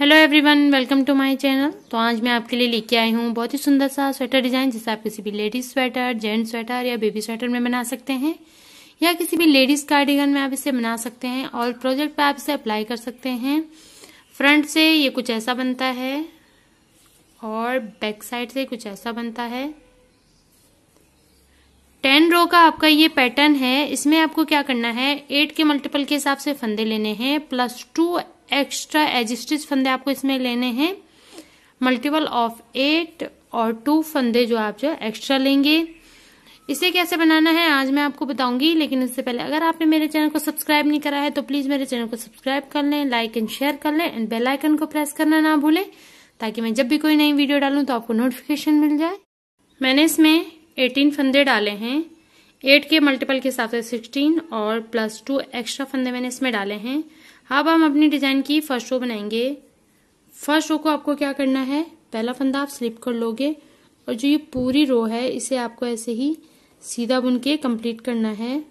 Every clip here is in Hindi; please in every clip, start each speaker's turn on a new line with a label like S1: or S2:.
S1: hello everyone welcome to my channel तो आज मैं आपके लिए लेके आई हूँ बहुत ही सुंदर सा स्वेटर डिजाइन जिसे आप किसी भी लेडीज स्वेटर जेंट्स स्वेटर या बेबी स्वेटर में बना सकते हैं या किसी भी लेडीज कार्डिगन में आप इसे बना सकते हैं और प्रोजेक्ट पे आप इसे अप्लाई कर सकते हैं फ्रंट से ये कुछ ऐसा बनता है और बैक साइड से कुछ ऐसा बनता है टेन रो का आपका ये पैटर्न है इसमें आपको क्या करना है एट के मल्टीपल के हिसाब से फंदे लेने हैं प्लस टू एक्स्ट्रा एजिस्टिज फंदे आपको इसमें लेने हैं मल्टीपल ऑफ एट और टू फंदे जो आप जो एक्स्ट्रा लेंगे इसे कैसे बनाना है आज मैं आपको बताऊंगी लेकिन इससे पहले अगर आपने मेरे चैनल को सब्सक्राइब नहीं करा है तो प्लीज मेरे चैनल को सब्सक्राइब कर लें लाइक एंड शेयर कर लें एंड बेल आइकन को प्रेस करना ना भूलें ताकि मैं जब भी कोई नई वीडियो डालूं तो आपको नोटिफिकेशन मिल जाए मैंने इसमें एटीन फंदे डाले हैं एट के मल्टीपल के हिसाब से सिक्सटीन और प्लस टू एक्स्ट्रा फंदे मैंने इसमें डाले हैं अब हम अपनी डिज़ाइन की फर्स्ट रो बनाएंगे फर्स्ट रो को आपको क्या करना है पहला फंदा आप स्लिप कर लोगे और जो ये पूरी रो है इसे आपको ऐसे ही सीधा बुन के कंप्लीट करना है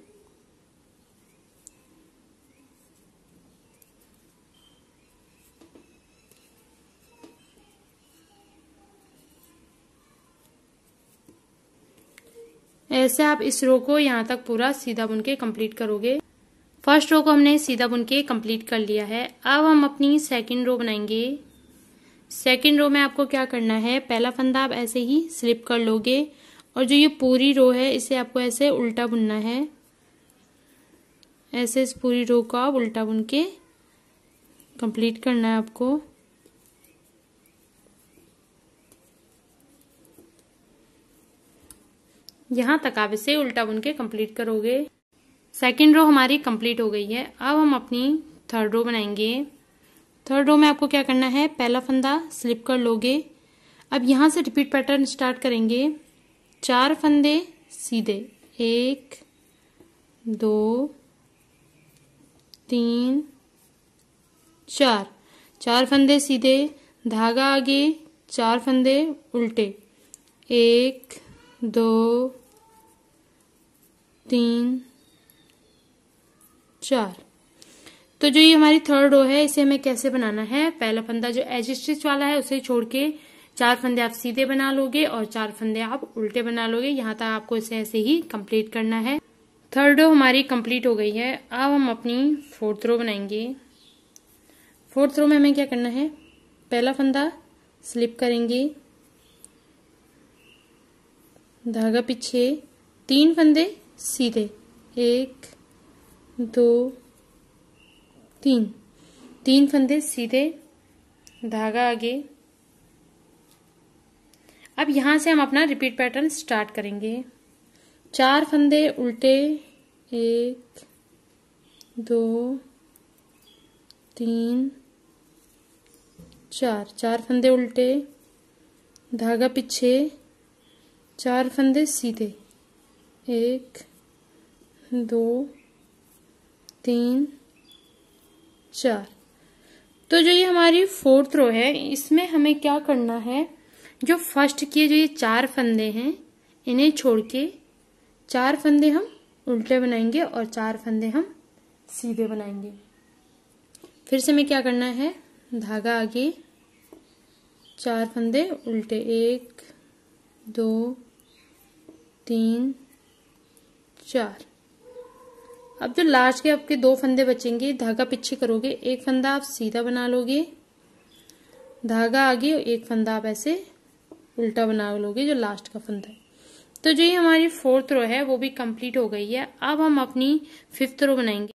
S1: ऐसे आप इस रो को यहाँ तक पूरा सीधा बुन के कंप्लीट करोगे फर्स्ट रो को हमने सीधा बुन के कम्प्लीट कर लिया है अब हम अपनी सेकेंड रो बनाएंगे सेकेंड रो में आपको क्या करना है पहला फंदा आप ऐसे ही स्लिप कर लोगे और जो ये पूरी रो है इसे आपको ऐसे उल्टा बुनना है ऐसे इस पूरी रो को आप उल्टा बुन के कंप्लीट करना है आपको यहाँ तक आप इसे उल्टा बुन के कंप्लीट करोगे सेकेंड रो हमारी कंप्लीट हो गई है अब हम अपनी थर्ड रो बनाएंगे थर्ड रो में आपको क्या करना है पहला फंदा स्लिप कर लोगे अब यहाँ से रिपीट पैटर्न स्टार्ट करेंगे चार फंदे सीधे एक दो तीन चार चार फंदे सीधे धागा आगे चार फंदे उल्टे एक दो तीन चार तो जो ये हमारी थर्ड रो है इसे हमें कैसे बनाना है पहला फंदा जो एज स्टिच वाला है उसे छोड़ के चार फंदे आप सीधे बना लोगे और चार फंदे आप उल्टे बना लोगे यहाँ तक आपको इसे ऐसे ही कंप्लीट करना है थर्ड रो हमारी कंप्लीट हो गई है अब हम अपनी फोर्थ रो बनाएंगे फोर्थ रो में हमें क्या करना है पहला फंदा स्लिप करेंगे धागा पीछे तीन फंदे सीधे एक दो तीन तीन फंदे सीधे धागा आगे अब यहाँ से हम अपना रिपीट पैटर्न स्टार्ट करेंगे चार फंदे उल्टे एक दो तीन चार चार फंदे उल्टे धागा पीछे चार फंदे सीधे एक दो तीन चार तो जो ये हमारी फोर्थ रो है इसमें हमें क्या करना है जो फर्स्ट के जो ये चार फंदे हैं इन्हें छोड़ के चार फंदे हम उल्टे बनाएंगे और चार फंदे हम सीधे बनाएंगे फिर से हमें क्या करना है धागा आगे चार फंदे उल्टे एक दो तीन चार अब जो लास्ट के आपके दो फंदे बचेंगे धागा पीछे करोगे एक फंदा आप सीधा बना लोगे धागा आगे और एक फंदा आप ऐसे उल्टा बना लोगे जो लास्ट का फंदा है तो जो ये हमारी फोर्थ रो है वो भी कंप्लीट हो गई है अब हम अपनी फिफ्थ रो बनाएंगे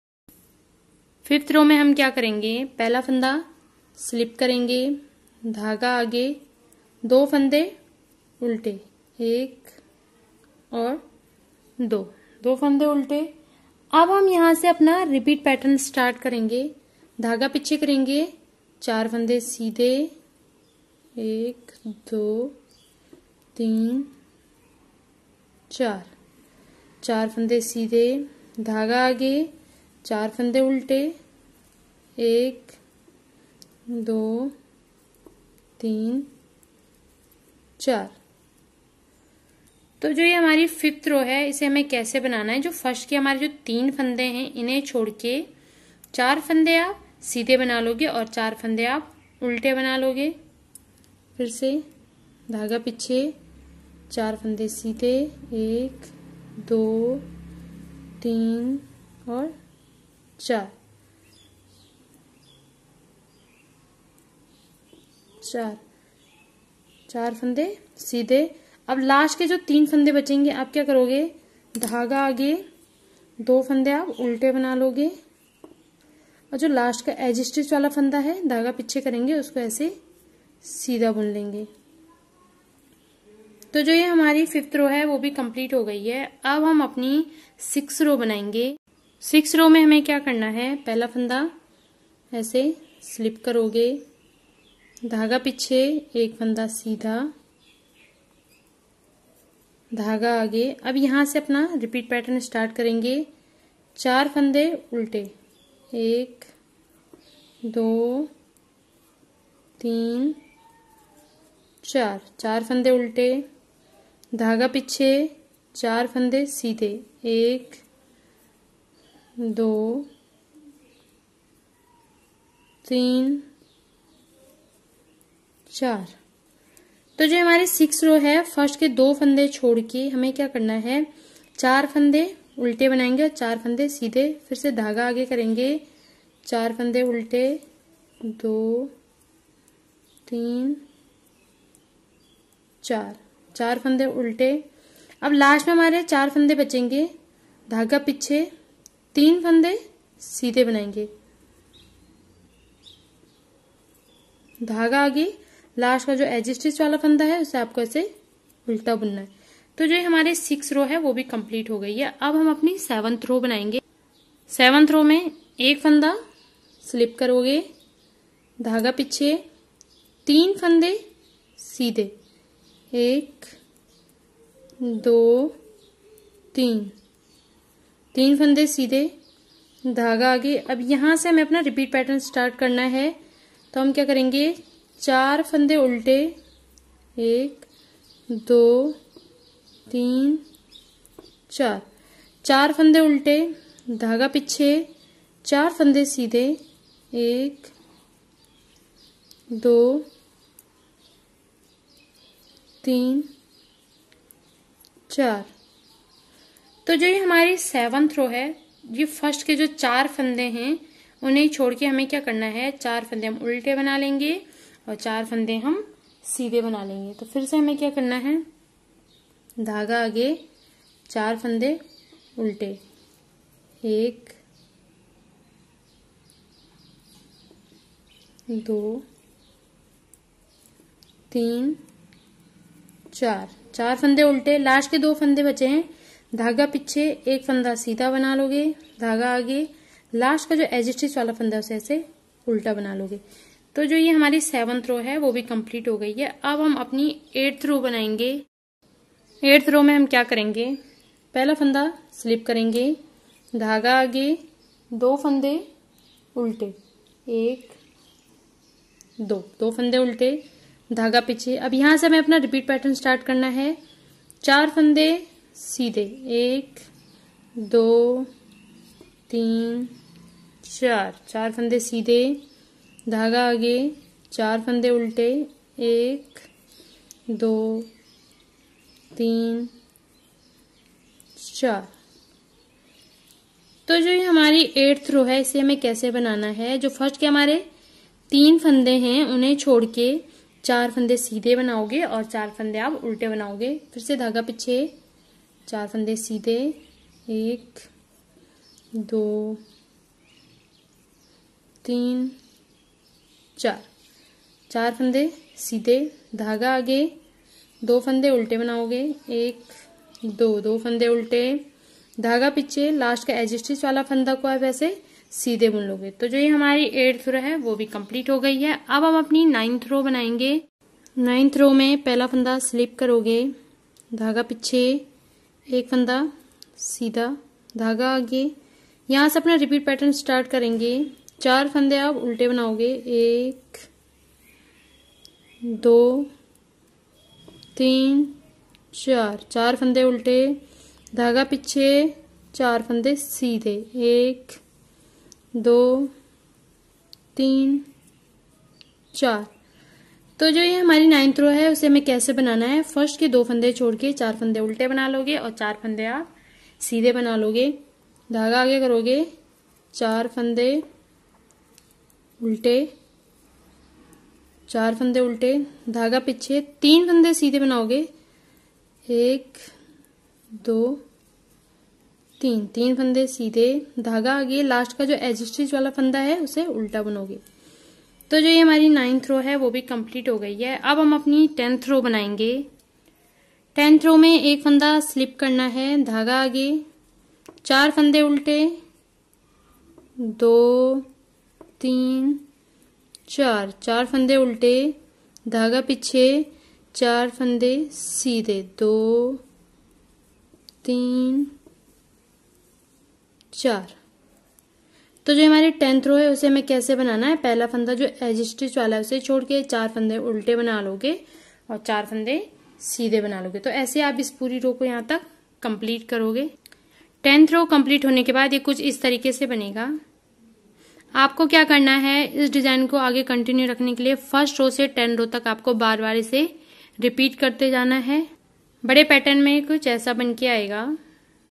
S1: फिफ्थ रो में हम क्या करेंगे पहला फंदा स्लिप करेंगे धागा आगे दो फंदे उल्टे एक और दो दो फंदे उल्टे अब हम यहाँ से अपना रिपीट पैटर्न स्टार्ट करेंगे धागा पीछे करेंगे चार फंदे सीधे एक दो तीन चार चार फंदे सीधे धागा आगे चार फंदे उल्टे एक दो तीन चार तो जो ये हमारी फिफ्थ रो है इसे हमें कैसे बनाना है जो फर्स्ट के हमारे जो तीन फंदे हैं इन्हें छोड़ के चार फंदे आप सीधे बना लोगे और चार फंदे आप उल्टे बना लोगे फिर से धागा पीछे चार फंदे सीधे एक दो तीन और चार चार चार फंदे सीधे अब लास्ट के जो तीन फंदे बचेंगे आप क्या करोगे धागा आगे दो फंदे आप उल्टे बना लोगे और जो लास्ट का एज स्टिच वाला फंदा है धागा पीछे करेंगे उसको ऐसे सीधा बुन लेंगे तो जो ये हमारी फिफ्थ रो है वो भी कंप्लीट हो गई है अब हम अपनी सिक्स रो बनाएंगे सिक्स रो में हमें क्या करना है पहला फंदा ऐसे स्लिप करोगे धागा पीछे एक फंदा सीधा धागा आगे अब यहाँ से अपना रिपीट पैटर्न स्टार्ट करेंगे चार फंदे उल्टे एक दो तीन चार चार फंदे उल्टे धागा पीछे चार फंदे सीधे एक दो तीन चार तो जो हमारी सिक्स रो है फर्स्ट के दो फंदे छोड़ के हमें क्या करना है चार फंदे उल्टे बनाएंगे और चार फंदे सीधे फिर से धागा आगे करेंगे चार फंदे उल्टे दो तीन चार चार फंदे उल्टे अब लास्ट में हमारे चार फंदे बचेंगे धागा पीछे तीन फंदे सीधे बनाएंगे धागा आगे लास्ट का जो एज स्टिच वाला फंदा है उसे आपको ऐसे उल्टा बुनना है तो जो हमारे सिक्स रो है वो भी कंप्लीट हो गई है अब हम अपनी सेवंथ रो बनाएंगे सेवंथ रो में एक फंदा स्लिप करोगे धागा पीछे तीन फंदे सीधे एक दो तीन तीन फंदे सीधे धागा आगे अब यहाँ से हमें अपना रिपीट पैटर्न स्टार्ट करना है तो हम क्या करेंगे चार फंदे उल्टे एक दो तीन चार चार फंदे उल्टे धागा पीछे चार फंदे सीधे एक दो तीन चार तो जो ये हमारी सेवंथ रो है ये फर्स्ट के जो चार फंदे हैं उन्हें छोड़ के हमें क्या करना है चार फंदे हम उल्टे बना लेंगे और चार फंदे हम सीधे बना लेंगे तो फिर से हमें क्या करना है धागा आगे चार फंदे उल्टे एक दो तीन चार चार फंदे उल्टे लास्ट के दो फंदे बचे हैं धागा पीछे एक फंदा सीधा बना लोगे धागा आगे लास्ट का जो एजिस्टिस वाला फंदा उसे ऐसे उल्टा बना लोगे तो जो ये हमारी सेवन्थ रो है वो भी कंप्लीट हो गई है अब हम अपनी एट्थ रो बनाएंगे एट्थ रो में हम क्या करेंगे पहला फंदा स्लिप करेंगे धागा आगे दो फंदे उल्टे एक दो दो फंदे उल्टे धागा पीछे अब यहां से हमें अपना रिपीट पैटर्न स्टार्ट करना है चार फंदे सीधे एक दो तीन चार चार फंदे सीधे धागा आगे चार फंदे उल्टे एक दो तीन चार तो जो ये हमारी एट्थ रो है इसे हमें कैसे बनाना है जो फर्स्ट के हमारे तीन फंदे हैं उन्हें छोड़ के चार फंदे सीधे बनाओगे और चार फंदे आप उल्टे बनाओगे फिर से धागा पीछे चार फंदे सीधे एक दो तीन चार चार फंदे सीधे धागा आगे दो फंदे उल्टे बनाओगे एक दो दो फंदे उल्टे धागा पीछे लास्ट का एजिस्टिच वाला फंदा को आप ऐसे सीधे बुन लोगे तो जो ये हमारी एट्थ रो है वो भी कंप्लीट हो गई है अब हम अपनी नाइन्थ रो बनाएंगे नाइन्थ रो में पहला फंदा स्लिप करोगे धागा पीछे एक फंदा सीधा धागा आगे यहाँ से अपना रिपीट पैटर्न स्टार्ट करेंगे चार फंदे आप उल्टे बनाओगे एक दो तीन चार चार फंदे उल्टे धागा पीछे चार फंदे सीधे एक दो तीन चार तो जो ये हमारी नाइन्थ रो है उसे हमें कैसे बनाना है फर्स्ट के दो फंदे छोड़ के चार फंदे उल्टे बना लोगे और चार फंदे आप सीधे बना लोगे धागा आगे करोगे चार फंदे उल्टे चार फंदे उल्टे धागा पीछे तीन फंदे सीधे बनाओगे एक दो तीन तीन फंदे सीधे धागा आगे लास्ट का जो एजिस्टिच वाला फंदा है उसे उल्टा बनोगे तो जो ये हमारी नाइन्थ रो है वो भी कंप्लीट हो गई है अब हम अपनी टेंथ रो बनाएंगे टेंथ रो में एक फंदा स्लिप करना है धागा आगे चार फंदे उल्टे दो तीन चार चार फंदे उल्टे धागा पीछे चार फंदे सीधे दो तीन चार तो जो हमारी टेंथ रो है उसे हमें कैसे बनाना है पहला फंदा जो एज स्टिच वाला है उसे छोड़ के चार फंदे उल्टे बना लोगे और चार फंदे सीधे बना लोगे तो ऐसे आप इस पूरी रो को यहाँ तक कंप्लीट करोगे टेंथ रो कंप्लीट होने के बाद ये कुछ इस तरीके से बनेगा आपको क्या करना है इस डिजाइन को आगे कंटिन्यू रखने के लिए फर्स्ट रो से टेन रो तक आपको बार बार इसे रिपीट करते जाना है बड़े पैटर्न में कुछ ऐसा बन के आएगा